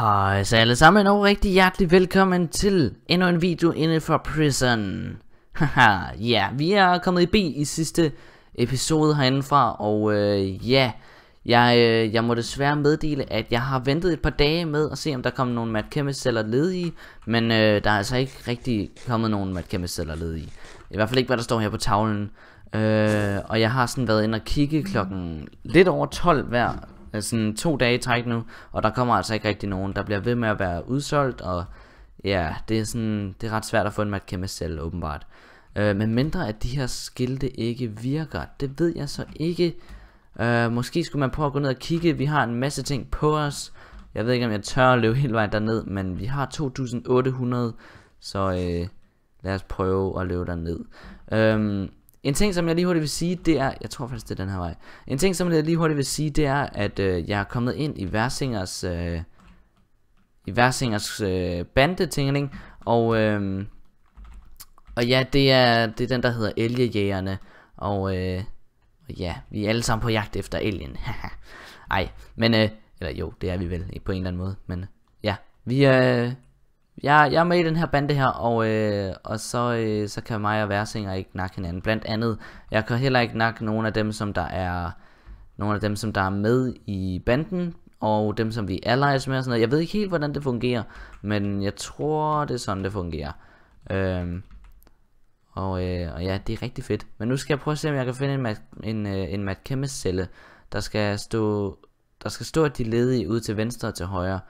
Hej så alle sammen og rigtig hjertelig velkommen til endnu en video inde for Prison. Haha, ja, vi er kommet i B i sidste episode herindefra, og øh, ja, jeg, øh, jeg må desværre meddele, at jeg har ventet et par dage med at se, om der kommer nogle Mad Chemist celler ledige, men øh, der er altså ikke rigtig kommet nogen Mad Chemist celler ledige. I hvert fald ikke, hvad der står her på tavlen. Øh, og jeg har sådan været inde og kigge klokken lidt over 12 hver Øh, sådan to dage i træk nu, og der kommer altså ikke rigtig nogen. Der bliver ved med at være udsolgt, og ja, det er, sådan, det er ret svært at få en Mad Chemist selv, åbenbart. Øh, men mindre at de her skilte ikke virker, det ved jeg så ikke. Øh, måske skulle man prøve at gå ned og kigge, vi har en masse ting på os. Jeg ved ikke, om jeg tør at løbe hele vejen derned, men vi har 2800, så øh, lad os prøve at løbe derned. Øh, en ting, som jeg lige hurtigt vil sige, det er, jeg tror faktisk, det er den her vej. En ting, som jeg lige hurtigt vil sige, det er, at øh, jeg er kommet ind i Versingers, øh, i Versingers øh, bandetingling, og, øh, og ja, det er, det er den, der hedder Elgejægerne, og, øh, og ja, vi er alle sammen på jagt efter elgen. Ej, men, øh, eller jo, det er vi vel, på en eller anden måde, men ja, vi, øh, jeg, jeg er med i den her bande her, og, øh, og så, øh, så kan mig og værsinger ikke nakke hinanden. Blandt andet, jeg kan heller ikke nakke nogen af dem, som der er nogle af dem, som der er med i banden, og dem, som vi er allies med og sådan noget. Jeg ved ikke helt, hvordan det fungerer, men jeg tror, det er sådan, det fungerer. Øhm, og, øh, og ja, det er rigtig fedt. Men nu skal jeg prøve at se, om jeg kan finde en, en, øh, en Matt Kemmes celle, der skal stå, der skal stå de ledige ud til venstre og til højre.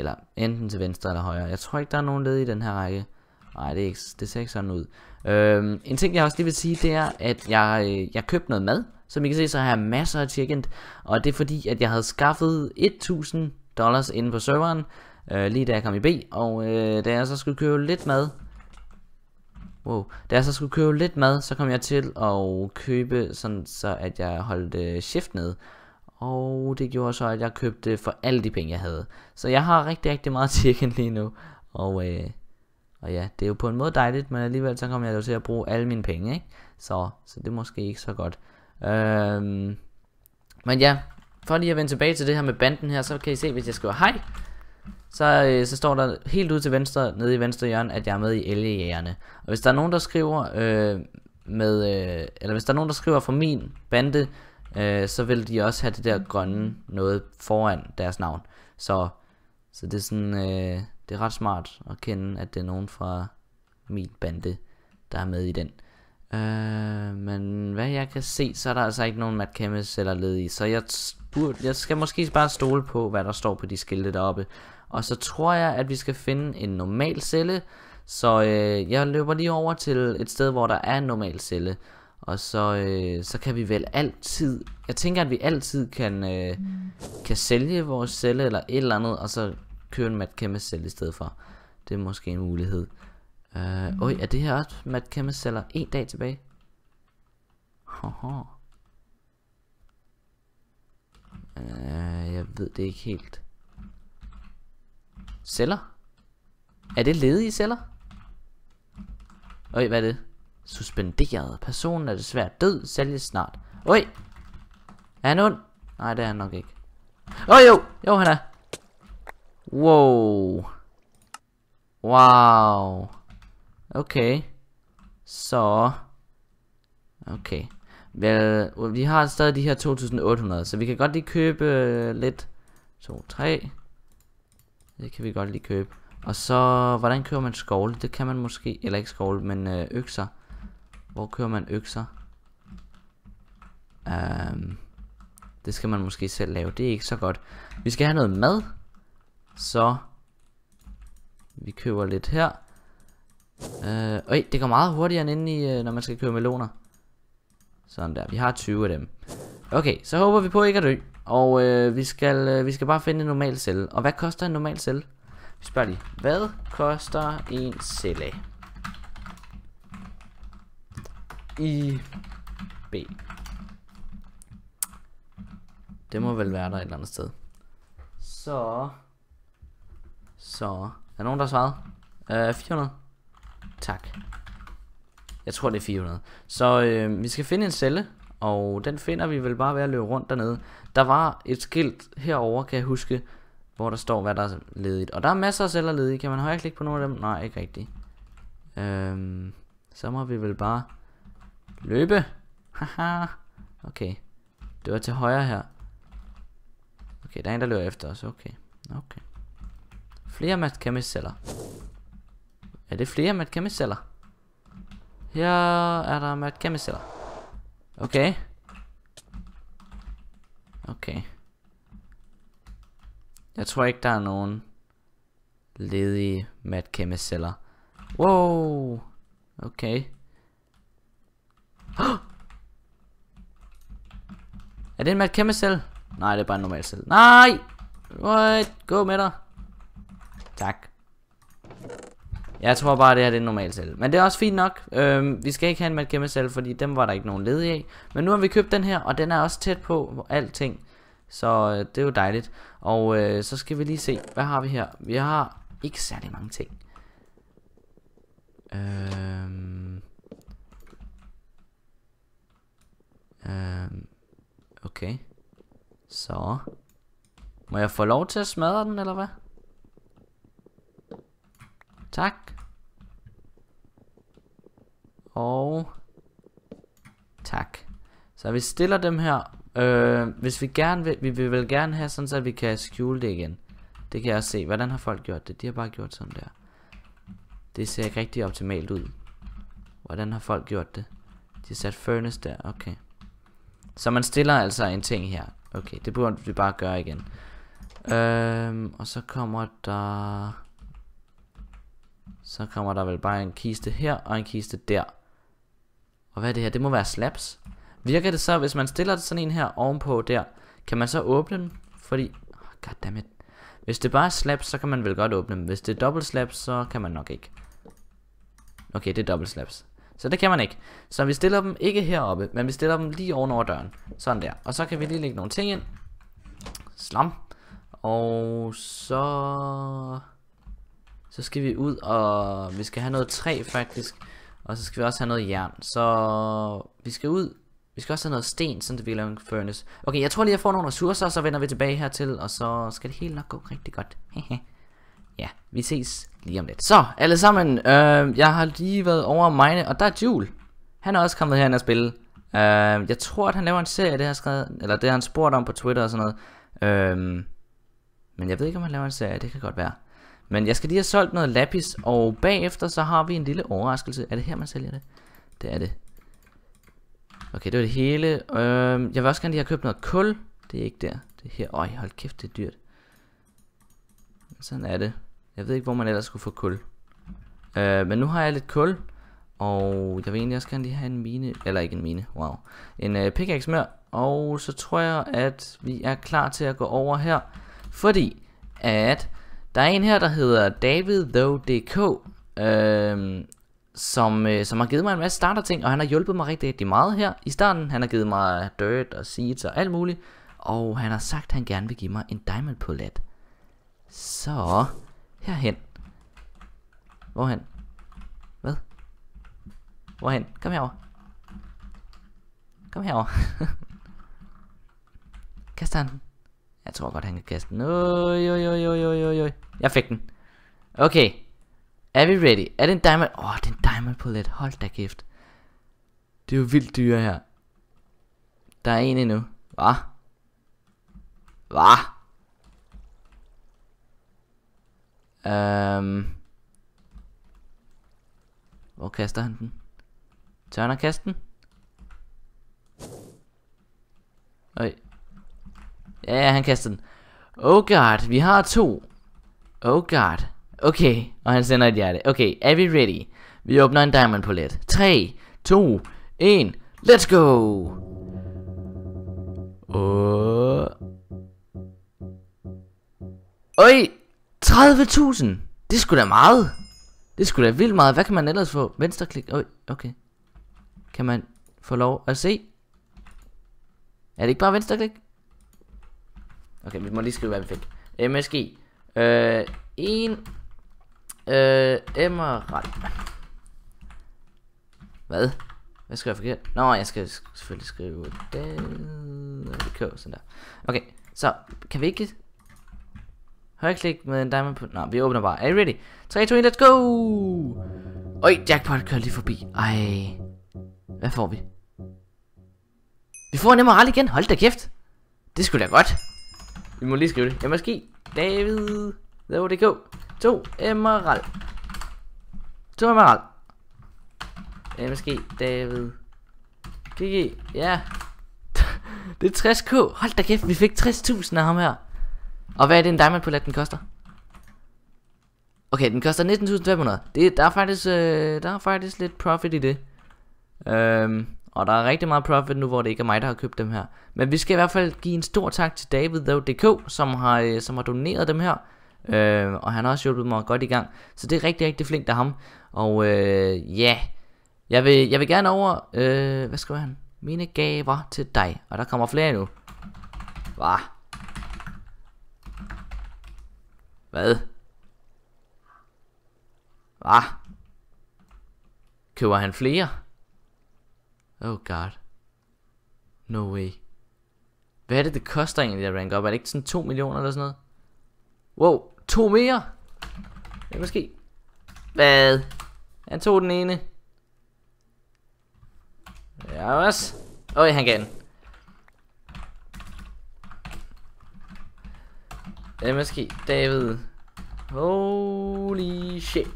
Eller enten til venstre eller højre. Jeg tror ikke, der er nogen led i den her række. Nej, det, er ikke, det ser ikke sådan ud. Øhm, en ting, jeg også lige vil sige, det er, at jeg, øh, jeg købte noget mad. Som I kan se, så har jeg masser af chicken. Og det er fordi, at jeg havde skaffet 1000 dollars inde på serveren, øh, lige da jeg kom i B. Og øh, da jeg så skulle købe lidt mad, Wow. Da jeg så skulle købe lidt mad, så kom jeg til at købe sådan, så at jeg holdt øh, shift nede. Og det gjorde så, at jeg købte for alle de penge, jeg havde. Så jeg har rigtig, rigtig meget chicken lige nu. Og, øh, og ja, det er jo på en måde dejligt, men alligevel så kommer jeg jo til at bruge alle mine penge, ikke? Så, så det er måske ikke så godt. Øhm, men ja, for lige at vende tilbage til det her med banden her, så kan I se, hvis jeg skriver hej, så, øh, så står der helt ud til venstre, nede i venstre hjørne, at jeg er med i elgejægerne. Og hvis der er nogen, der skriver øh, med, øh, eller hvis der er nogen, der skriver fra min bande, øh, så vil de også have det der grønne noget foran deres navn. Så, så det er sådan, øh, det er ret smart at kende, at det er nogen fra min bande, der er med i den. Øh, men hvad jeg kan se, så er der altså ikke nogen Matt Kemmes eller led i, så jeg, burde, jeg skal måske bare stole på, hvad der står på de skilte deroppe. Og så tror jeg, at vi skal finde en normal celle, så øh, jeg løber lige over til et sted, hvor der er en normal celle, og så, øh, så kan vi vel altid, jeg tænker, at vi altid kan, øh, kan sælge vores celle eller et eller andet, og så købe en Matt Kemmes celle i stedet for. Det er måske en mulighed. Øh, mm. er det her også Matt Kemmes celler? En dag tilbage. Haha. Øh, jeg ved det ikke helt. Celler? Er det ledige celler? Øj, hvad er det? Suspenderet. Personen er desværre død. Sælges snart. Oj! Er han ond? Nej, det er han nok ikke. Åh oh, jo! Jo, han er. Wow. Wow. Okay. Så. Okay. Vel, vi har stadig de her 2800, så vi kan godt lige købe øh, lidt. 2, 3. Det kan vi godt lige købe. Og så, hvordan køber man skovle? Det kan man måske, eller ikke skovle, men øh, økser. Hvor kører man økser? Um, det skal man måske selv lave. Det er ikke så godt. Vi skal have noget mad. Så vi køber lidt her. Øh, uh, det går meget hurtigere end inde i, øh, når man skal købe meloner. Sådan der. Vi har 20 af dem. Okay, så håber vi på ikke at dø. Og uh, vi, skal, uh, vi skal bare finde en normal celle. Og hvad koster en normal celle? Vi spørger lige. Hvad koster en celle? i B. Det må vel være der et eller andet sted. Så... Så... Er der nogen, der har svaret? Øh, 400? Tak. Jeg tror, det er 400. Så øh, vi skal finde en celle, og den finder vi vel bare ved at løbe rundt dernede. Der var et skilt herover kan jeg huske, hvor der står, hvad der er ledigt. Og der er masser af celler ledige. Kan man højreklikke på nogle af dem? Nej, ikke rigtigt. Øhm, så må vi vel bare Løbe. Haha. okay. Det var til højre her. Okay, der er en, der løber efter os. Okay. Okay. Flere mat Chemist-celler. Er det flere mat Chemist-celler? Her er der mat Chemist-celler. Okay. Okay. Jeg tror ikke, der er nogen ledige mat Chemist-celler. Wow. Okay. er det en mad kæmpe selv? Nej, det er bare en normal selv. Nej! What? Gå med dig. Tak. Jeg tror bare, det her det er en normal celle. Men det er også fint nok. Øhm, vi skal ikke have en kæmpe selv, fordi dem var der ikke nogen ledige af. Men nu har vi købt den her, og den er også tæt på alting. Så øh, det er jo dejligt. Og øh, så skal vi lige se, hvad har vi her? Vi har ikke særlig mange ting. Øhm... Øhm, okay. Så. Må jeg få lov til at smadre den, eller hvad? Tak. Og tak. Så vi stiller dem her. Øh, hvis vi gerne vil, vi vil gerne have sådan, så vi kan skjule det igen. Det kan jeg også se. Hvordan har folk gjort det? De har bare gjort sådan der. Det ser ikke rigtig optimalt ud. Hvordan har folk gjort det? De har sat furnace der. Okay. Så man stiller altså en ting her. Okay, det burde vi bare gøre igen. Øhm, og så kommer der... Så kommer der vel bare en kiste her og en kiste der. Og hvad er det her? Det må være slabs. Virker det så, hvis man stiller sådan en her ovenpå der, kan man så åbne den? Fordi, oh, goddammit. Hvis det bare er slabs, så kan man vel godt åbne dem. Hvis det er dobbelt slabs, så kan man nok ikke. Okay, det er dobbelt slabs. Så det kan man ikke. Så vi stiller dem ikke heroppe, men vi stiller dem lige oven over døren. Sådan der. Og så kan vi lige lægge nogle ting ind. Slam. Og så... Så skal vi ud, og vi skal have noget træ faktisk. Og så skal vi også have noget jern. Så vi skal ud. Vi skal også have noget sten, sådan det vi kan lave en furnace. Okay, jeg tror lige, jeg får nogle ressourcer, og så vender vi tilbage hertil, og så skal det hele nok gå rigtig godt. Hehe. ja, vi ses lige om lidt. Så, alle sammen, øh, jeg har lige været over mine, og der er Jul. Han er også kommet herhen og spille. Øh, jeg tror, at han laver en serie, det har skrevet, eller det har han spurgt om på Twitter og sådan noget. Øh, men jeg ved ikke, om han laver en serie, det kan godt være. Men jeg skal lige have solgt noget lapis, og bagefter så har vi en lille overraskelse. Er det her, man sælger det? Det er det. Okay, det var det hele. Øh, jeg vil også gerne lige have købt noget kul. Det er ikke der. Det er her. Øj, hold kæft, det er dyrt. Sådan er det. Jeg ved ikke, hvor man ellers skulle få kul. Øh, men nu har jeg lidt kul. Og jeg vil egentlig også gerne lige have en mine, eller ikke en mine, wow. En øh, pickaxe mere. Og så tror jeg, at vi er klar til at gå over her. Fordi at der er en her, der hedder David Though DK. Øh, som, øh, som har givet mig en masse starter ting. og han har hjulpet mig rigtig, rigtig meget her i starten. Han har givet mig dirt og seeds og alt muligt, og han har sagt, at han gerne vil give mig en diamond pullet. Så Herhen. Hvorhen? Hvad? Hvorhen? Kom herover. Kom herover. Kaster han den? Jeg tror godt, han kan kaste den. Oj, oj, oj, oj, oj, oj. Jeg fik den. Okay. Er vi ready? Er det en diamond? Åh, oh, det er en diamond pullet. Hold da kæft. Det er jo vildt dyre her. Der er en endnu. Hvad? Hvad? Øhm. Hvor kaster han den? Tør han kaste den? Øj. Ja, han kaster den. Oh god, vi har to. Oh god. Okay, og han sender et hjerte. Okay, er vi ready? Vi åbner en diamond let. 3, 2, 1, let's go! Åh... Oh. Oj! 30.000! Det skulle sgu da meget. Det skulle sgu da vildt meget. Hvad kan man ellers få? Venstreklik. Øj, okay. Kan man få lov at se? Er det ikke bare venstreklik? Okay, vi må lige skrive, hvad vi fik. MSG. Øh, en... Øh, emerald. Hvad? Hvad skal jeg forkert? Nå, jeg skal selvfølgelig skrive den. Det kører sådan der. Okay, så kan vi ikke Højklik med en diamond på... Nå, vi åbner bare. Are you ready? 3, 2, 1, let's go! Øj, jackpot kører lige forbi. Ej. Hvad får vi? Vi får en emerald igen. Hold da kæft. Det skulle da godt. Vi må lige skrive det. Jeg måske. David. There we go. To emerald. To emerald. MSG, David. GG, ja. Yeah. det er 60k. Hold da kæft, vi fik 60.000 af ham her. Og hvad er det en diamond palette den koster? Okay, den koster 19.500. Det, der, er faktisk, øh, der er faktisk lidt profit i det. Øhm, og der er rigtig meget profit nu, hvor det ikke er mig, der har købt dem her. Men vi skal i hvert fald give en stor tak til David.dk, som har, øh, som har doneret dem her. Øh, og han har også hjulpet mig godt i gang. Så det er rigtig, rigtig flinkt af ham. Og øh, ja, yeah. jeg vil, jeg vil gerne over... Øh, hvad skal han? Mine gaver til dig. Og der kommer flere nu. Wow. Hvad? Hvad? Køber han flere? Oh god. No way. Hvad er det, det koster egentlig at rank op? Er det ikke sådan 2 millioner eller sådan noget? Wow, to mere? Ja, måske. Hvad? Han tog den ene. Ja, også. Åh, han gav den. Lad mig David. Holy shit.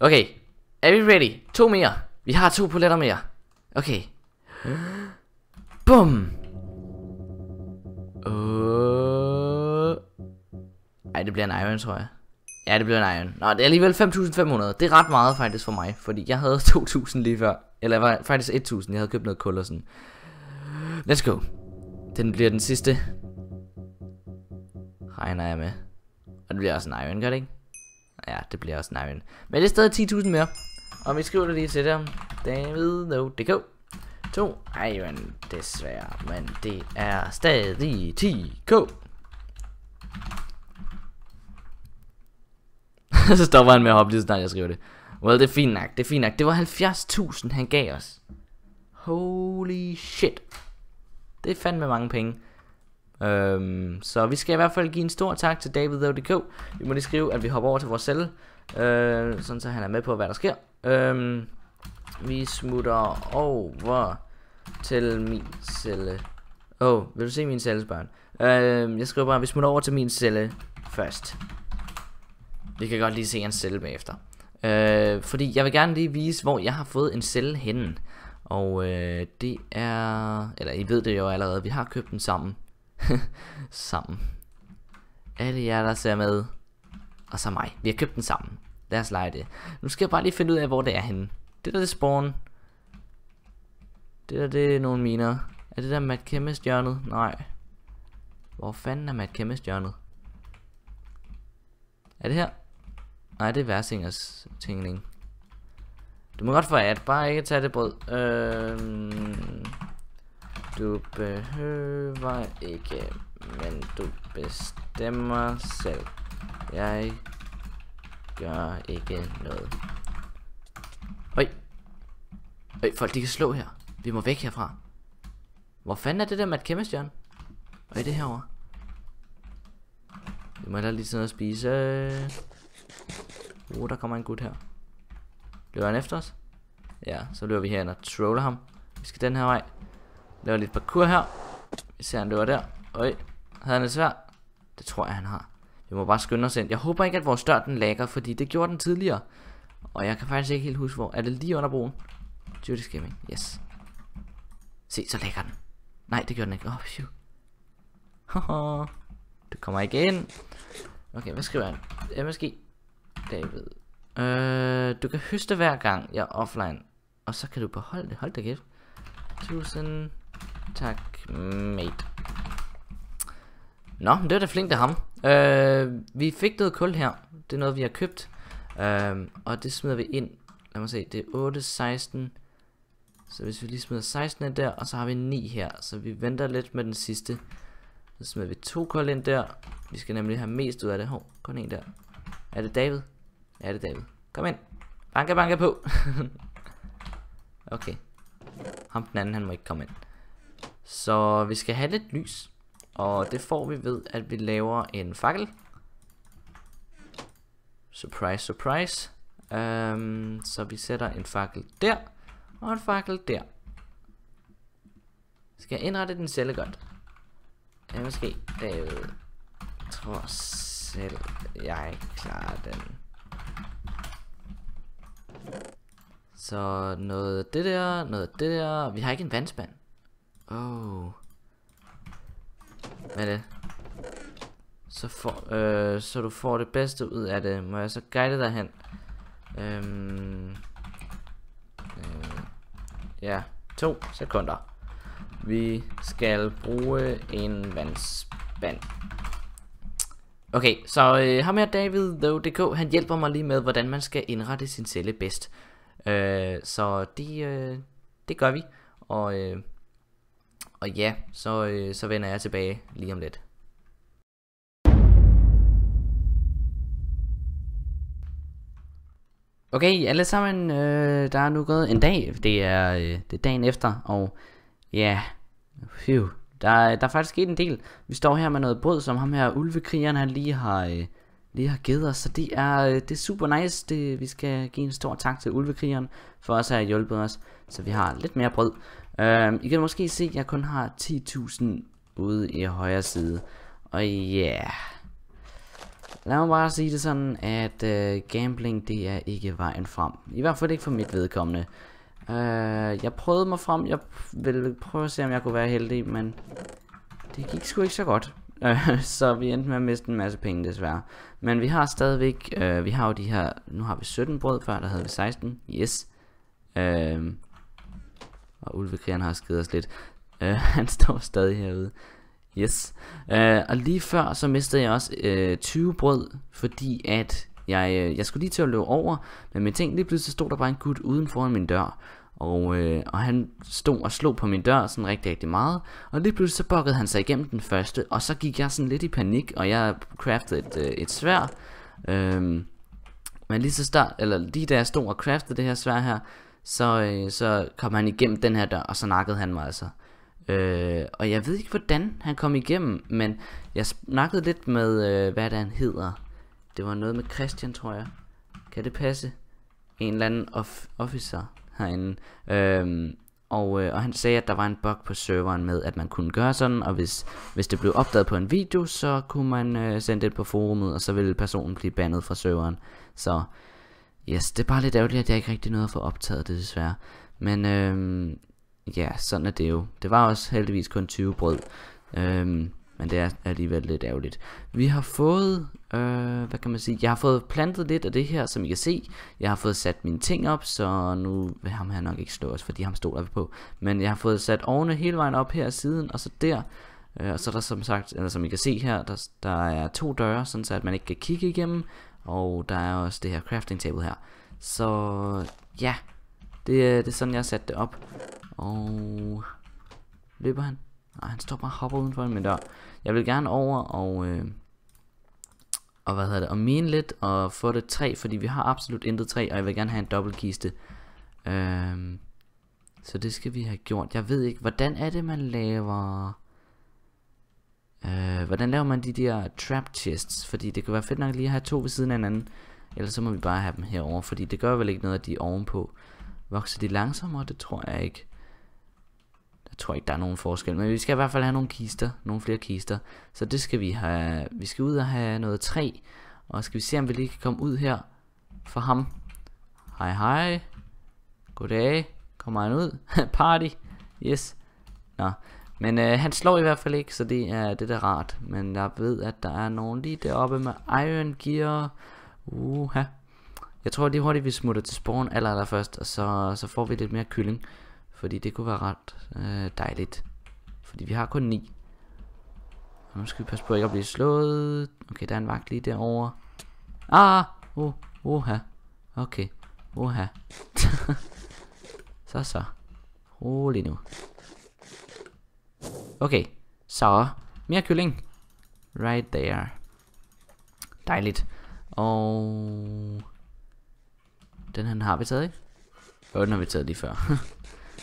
Okay, er vi ready? To mere. Vi har to poletter mere. Okay. Bum! Uh... Ej, det bliver en iron, tror jeg. Ja, det bliver en iron. Nå, det er alligevel 5.500. Det er ret meget faktisk for mig, fordi jeg havde 2.000 lige før. Eller var faktisk 1.000. Jeg havde købt noget kul og sådan. Let's go. Den bliver den sidste. Regner jeg med. Og det bliver også en iron, gør det ikke? Ja, det bliver også en iron. Men det er stadig 10.000 mere. Og vi skriver det lige til dem. David, no, det To iron, desværre. Men det er stadig 10k. så stopper han med at hoppe lige så snart jeg skriver det. Well, det er fint nok, det er fint nok. Det var 70.000 han gav os. Holy shit. Det er fandme mange penge. Øhm, så vi skal i hvert fald give en stor tak til David.dk. Vi må lige skrive, at vi hopper over til vores celle. Øh, sådan så han er med på, hvad der sker. Øhm, vi smutter over til min celle. Åh, oh, vil du se min celles Øhm, jeg skriver bare, at vi smutter over til min celle først. Vi kan godt lige se hans celle bagefter. Øh, fordi jeg vil gerne lige vise, hvor jeg har fået en celle henne. Og øh, det er... Eller I ved det jo allerede, vi har købt den sammen. sammen. Alle jer, der ser med. Og så mig. Vi har købt den sammen. Lad os lege det. Nu skal jeg bare lige finde ud af, hvor det er henne. Det der, det spawn. Det der, det er nogle miner. Er det der med Chemist hjørnet? Nej. Hvor fanden er Matt Chemist hjørnet? Er det her? Nej, det er Værsingers tingling. Du må godt få at bare ikke tage det brød. Øhm, du behøver ikke, men du bestemmer selv. Jeg gør ikke noget. Oj. Oj, folk de kan slå her. Vi må væk herfra. Hvor fanden er det der med et kæmmestjern? er det herovre. Vi må da lige sådan noget spise. Uh, der kommer en gut her. Løber han efter os? Ja, så løber vi her og troller ham. Vi skal den her vej. Laver lidt parkour her. Vi ser, han løber der. Øj, havde han det svært? Det tror jeg, han har. Vi må bare skynde os ind. Jeg håber ikke, at vores dør den lagger, fordi det gjorde den tidligere. Og jeg kan faktisk ikke helt huske, hvor. Er det lige under broen? Judy's Gaming, yes. Se, så lægger den. Nej, det gør den ikke. Åh, oh, phew. Haha. Du kommer igen. Okay, hvad skriver han? MSG. David. Øh, du kan høste hver gang jeg er offline. Og så kan du beholde det. Hold da kæft. Tusind tak, mate. Nå, det var da flink af ham. Øh, vi fik noget kul her. Det er noget, vi har købt. Øh, og det smider vi ind. Lad mig se, det er 8, 16. Så hvis vi lige smider 16 ind der, og så har vi 9 her. Så vi venter lidt med den sidste. Så smider vi to kul ind der. Vi skal nemlig have mest ud af det. Hov, kun en der. Er det David? Ja, det er David. Kom ind. Banke, banke på. okay. Ham den anden, han må ikke komme ind. Så vi skal have lidt lys. Og det får vi ved, at vi laver en fakkel. Surprise, surprise. Um, så vi sætter en fakkel der, og en fakkel der. Skal jeg indrette den celle godt? Ja, måske David. Jeg tror selv, jeg klarer den. Så noget det der, noget det der. Vi har ikke en vandspand. Oh. Hvad er det? Så, for, øh, så du får det bedste ud af det. Må jeg så guide dig hen? Øhm, øh, ja, to sekunder. Vi skal bruge en vandspand. Okay, så øh, ham her David DK, han hjælper mig lige med, hvordan man skal indrette sin celle bedst. Øh, så det, øh, det gør vi. Og, øh, og ja, så, øh, så vender jeg tilbage lige om lidt. Okay, alle sammen, øh, der er nu gået en dag. Det er, øh, det er dagen efter, og ja, phew, der, der er faktisk sket en del. Vi står her med noget brød, som ham her ulvekrigeren han lige har, øh, lige har givet os. Så det er, øh, det er super nice. Det, vi skal give en stor tak til Ulvekrigeren for også at have hjulpet os, så vi har lidt mere brød. Øh, I kan måske se, at jeg kun har 10.000 ude i højre side. Og ja... Yeah. Lad mig bare sige det sådan, at uh, gambling det er ikke vejen frem. I hvert fald ikke for mit vedkommende. Uh, jeg prøvede mig frem, jeg ville prøve at se om jeg kunne være heldig, men det gik sgu ikke så godt. Øh, så vi endte med at miste en masse penge desværre. Men vi har stadigvæk, øh, vi har jo de her, nu har vi 17 brød før, der havde vi 16. Yes. Øh, og ulvekrigeren har skidt os lidt. Øh, han står stadig herude. Yes. Øh, og lige før, så mistede jeg også øh, 20 brød, fordi at jeg, øh, jeg skulle lige til at løbe over, men min ting lige pludselig stod der bare en gut uden foran min dør. Og, øh, og han stod og slog på min dør sådan rigtig, rigtig meget. Og lige pludselig så bokkede han sig igennem den første, og så gik jeg sådan lidt i panik, og jeg craftede et, øh, et svær. Øhm, men lige så start, eller lige da jeg stod og craftede det her svær her, så, øh, så kom han igennem den her dør, og så nakkede han mig altså. Øh, og jeg ved ikke, hvordan han kom igennem, men jeg snakkede lidt med, øh, hvad han hedder. Det var noget med Christian, tror jeg. Kan det passe? En eller anden of officer herinde. Øhm, og, øh, og han sagde, at der var en bug på serveren med, at man kunne gøre sådan, og hvis, hvis det blev opdaget på en video, så kunne man øh, sende det på forumet, og så ville personen blive bandet fra serveren. Så yes, det er bare lidt ærgerligt, at jeg ikke rigtig nåede at få optaget det desværre. Men øh, ja, sådan er det jo. Det var også heldigvis kun 20 brød. Øh, men det er alligevel lidt ærgerligt. Vi har fået, øh, hvad kan man sige, jeg har fået plantet lidt af det her, som I kan se. Jeg har fået sat mine ting op, så nu vil ham her nok ikke slå os, fordi ham stoler vi på. Men jeg har fået sat ovne hele vejen op her siden, og så der. Øh, og så er der som sagt, eller som I kan se her, der, der er to døre, sådan så at man ikke kan kigge igennem. Og der er også det her crafting table her. Så ja, det, øh, det er sådan jeg har sat det op. Og løber han? Ej, han står bare og hopper udenfor min der. Jeg vil gerne over og... Øh, og hvad hedder det, og mine lidt, og få det træ, fordi vi har absolut intet træ, og jeg vil gerne have en dobbeltkiste. Øhm, så det skal vi have gjort. Jeg ved ikke, hvordan er det, man laver... Øh, hvordan laver man de der trap chests? Fordi det kan være fedt nok lige at have to ved siden af hinanden. Ellers så må vi bare have dem herover, fordi det gør vel ikke noget, at de er ovenpå. Vokser de langsommere? Det tror jeg ikke. Jeg tror ikke, der er nogen forskel, men vi skal i hvert fald have nogle kister, nogle flere kister. Så det skal vi have. Vi skal ud og have noget træ, og skal vi se, om vi lige kan komme ud her for ham. Hej hej. Goddag. Kommer han ud? Party. Yes. Nå. Men øh, han slår i hvert fald ikke, så det er det der rart. Men jeg ved, at der er nogen lige deroppe med Iron Gear. Uha. Jeg tror lige hurtigt, vi smutter til spawn aller, aller først, og så, så får vi lidt mere kylling. Fordi det kunne være ret øh, dejligt. Fordi vi har kun 9. Og nu skal vi passe på ikke at blive slået. Okay, der er en vagt lige derovre. Ah! Oh, uh, oha. Okay. Oha. så så. Rolig nu. Okay. Så. Mere kylling. Right there. Dejligt. Og... Den her har vi taget, ikke? Og den har vi taget lige før.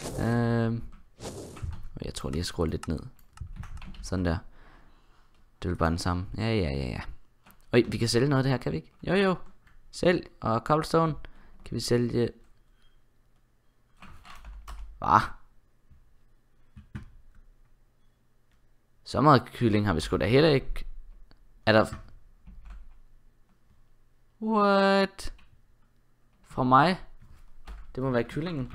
Øhm, jeg tror lige, jeg skruer lidt ned. Sådan der. Det vil bare den samme. Ja, ja, ja, ja. Øj, vi kan sælge noget af det her, kan vi ikke? Jo, jo. Sælg. Og cobblestone. Kan vi sælge... Hvad? Så meget kylling har vi sgu da heller ikke. Er der... What? Fra mig? Det må være kyllingen.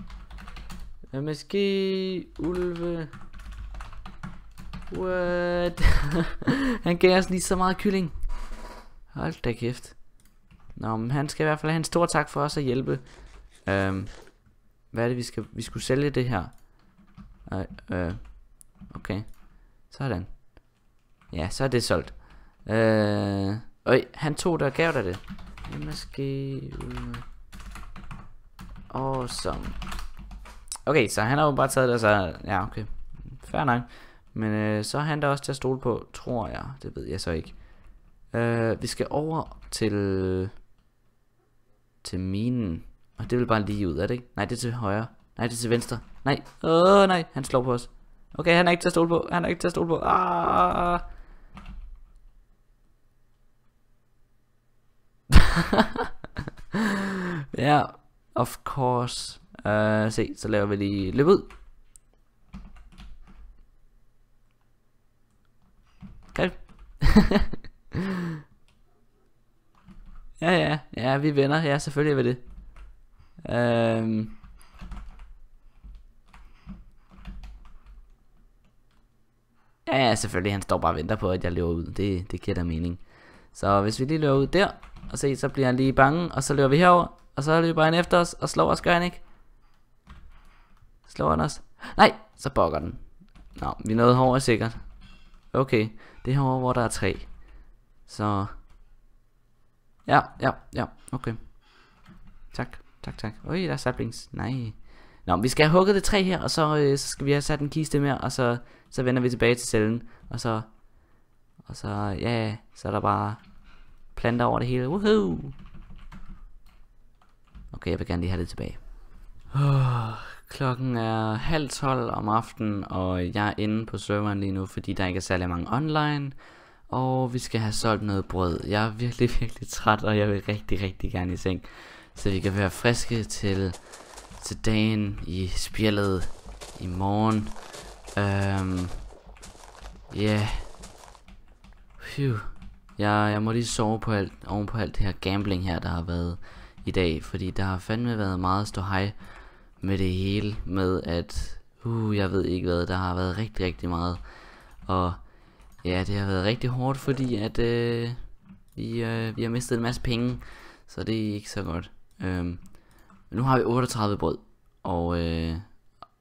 MSG, ulve. What? han gav os lige så meget kylling. Hold da kæft. Nå, men han skal i hvert fald have en stor tak for os at hjælpe. um, hvad er det, vi, skal, vi skulle sælge det her? Nej, øh, okay. Sådan. Ja, så er det solgt. Øh, øj, han tog der gav dig det. Måske... Awesome. Okay, så han har jo bare taget det, så... Ja, okay. Fair nok. Men øh, så er han der også til at stole på, tror jeg. Det ved jeg så ikke. Øh, vi skal over til... Til minen. Og det vil bare lige ud, er det ikke? Nej, det er til højre. Nej, det er til venstre. Nej. Åh, nej. Han slår på os. Okay, han er ikke til at stole på. Han er ikke til at stole på. Ah. ja, yeah, of course. Uh, se, så laver vi lige løb ud. Okay. Ja, ja, ja, vi vinder. Ja, selvfølgelig er vi det. Øhm. Ja, ja, selvfølgelig. Han står bare og venter på, at jeg løber ud. Det, det giver da mening. Så hvis vi lige løber ud der, og se, så bliver han lige bange, og så løber vi herover, og så løber han efter os, og slår os, gør han ikke? Slår han os? Nej, så bokker den. Nå, vi nåede herovre sikkert. Okay, det her herovre, hvor der er tre. Så... Ja, ja, ja, okay. Tak, tak, tak. Øj, der er saplings. Nej. Nå, vi skal have hugget det træ her, og så, øh, så skal vi have sat en kiste mere, og så, så vender vi tilbage til cellen. Og så, og så, ja, så er der bare planter over det hele. Woohoo! Okay, jeg vil gerne lige have det tilbage. Oh. Klokken er halv tolv om aftenen, og jeg er inde på serveren lige nu, fordi der ikke er særlig mange online. Og vi skal have solgt noget brød. Jeg er virkelig, virkelig træt, og jeg vil rigtig, rigtig gerne i seng. Så vi kan være friske til, til dagen i spillet i morgen. Øhm, ja. Yeah. Jeg, jeg må lige sove på alt, oven på alt det her gambling her, der har været i dag. Fordi der har fandme været meget stå hej med det hele, med at, uh, jeg ved ikke hvad, der har været rigtig, rigtig meget. Og ja, det har været rigtig hårdt, fordi at øh, vi, øh, vi har mistet en masse penge, så det er ikke så godt. Øhm, men nu har vi 38 brød, og, øh,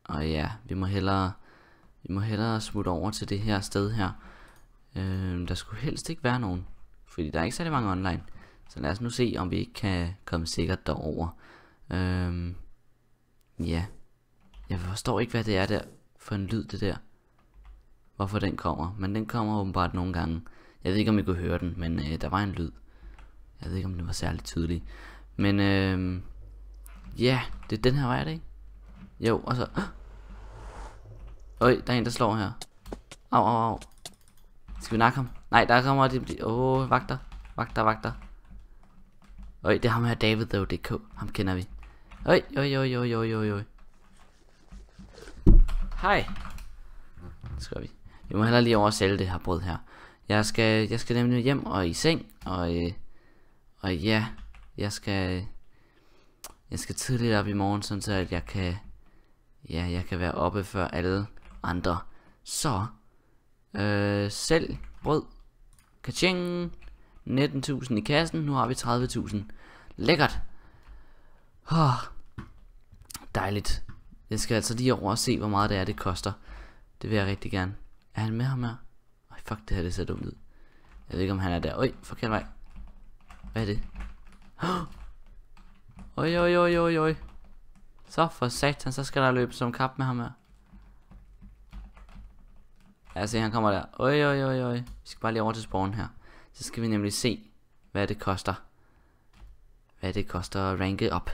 og ja, vi må hellere, vi må hellere smutte over til det her sted her. Øhm, der skulle helst ikke være nogen, fordi der er ikke særlig mange online. Så lad os nu se, om vi ikke kan komme sikkert derover. Øhm, Ja. Jeg forstår ikke, hvad det er der for en lyd, det der. Hvorfor den kommer. Men den kommer åbenbart nogle gange. Jeg ved ikke, om I kunne høre den, men øh, der var en lyd. Jeg ved ikke, om den var særlig tydelig. Men øh, ja, det er den her vej, er det ikke? Jo, og så... Øj, der er en, der slår her. Au, au, au. Skal vi nakke ham? Nej, der kommer de... Åh, oh, vagter. Vagter, vagter. Øj, det er ham her, David, though, DK. Ham kender vi. Oj, oj, oj, oj, oj, oj, oj. Hej. Skal vi. Vi må heller lige over sælge det her brød her. Jeg skal, jeg skal nemlig hjem og i seng, og, øh, og ja, jeg skal, jeg skal tidligt op i morgen, sådan så at jeg kan, ja, jeg kan være oppe før alle andre. Så, øh, sælg brød. Kaching. 19.000 i kassen, nu har vi 30.000. Lækkert. Oh, Dejligt. Jeg skal altså lige over og se, hvor meget det er, det koster. Det vil jeg rigtig gerne. Er han med ham her? Ej, fuck, det her det ser dumt ud. Jeg ved ikke, om han er der. Øj, forkert vej. Hvad er det? Oj, oj, oj, oj, oj. Så for satan, så skal der løbe som kap med ham her. os se, han kommer der. Oj, oj, oj, oj. Vi skal bare lige over til spawn her. Så skal vi nemlig se, hvad det koster. Hvad det koster at ranke op.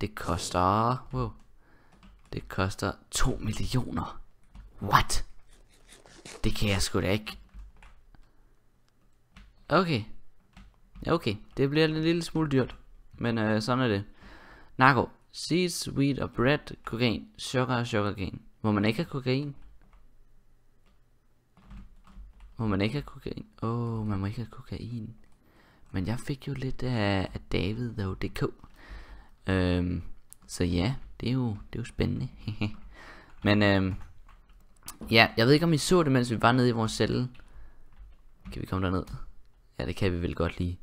Det koster... Wow. Det koster 2 millioner. What? Det kan jeg sgu da ikke. Okay. Okay, det bliver en lille smule dyrt. Men øh, sådan er det. Narko. Seeds, weed og bread, kokain, sugar og sukkerkain. Må man ikke have kokain? Må man ikke have kokain? Åh, oh, man må ikke have kokain. Men jeg fik jo lidt af David og DK. Øhm, så ja, det er jo, det er jo spændende. men øhm, ja, jeg ved ikke om I så det, mens vi var nede i vores celle. Kan vi komme derned? Ja, det kan vi vel godt lige.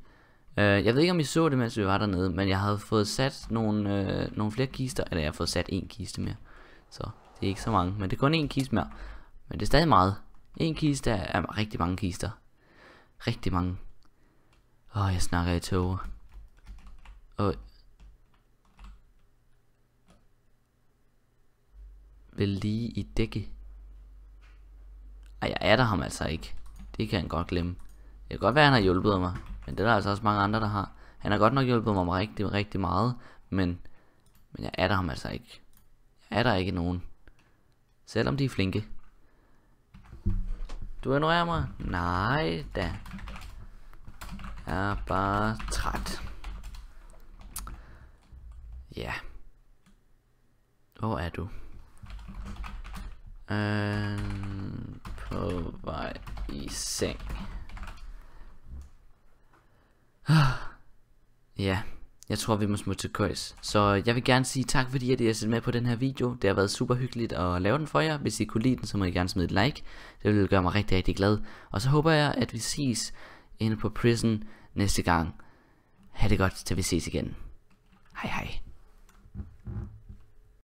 Øh, jeg ved ikke om I så det, mens vi var dernede, men jeg havde fået sat nogle, øh, nogle flere kister. Eller jeg har fået sat en kiste mere. Så det er ikke så mange, men det er kun en kiste mere. Men det er stadig meget. En kiste er, rigtig mange kister. Rigtig mange. Åh, oh, jeg snakker i tog. Og vel lige i dække. Ej, jeg er der ham altså ikke. Det kan han godt glemme. Det kan godt være, at han har hjulpet mig, men det er der altså også mange andre, der har. Han har godt nok hjulpet mig rigtig, rigtig meget, men, men jeg er der ham altså ikke. Jeg er der ikke nogen. Selvom de er flinke. Du ignorerer mig? Nej da. Jeg er bare træt. Ja. Hvor er du? Øhm, på vej i seng. Ah, ja, jeg tror vi må smutte til køjs. Så jeg vil gerne sige tak fordi at I har set med på den her video. Det har været super hyggeligt at lave den for jer. Hvis I kunne lide den, så må I gerne smide et like. Det vil gøre mig rigtig, rigtig glad. Og så håber jeg, at vi ses inde på Prison næste gang. Ha' det godt, til vi ses igen. Hej hej.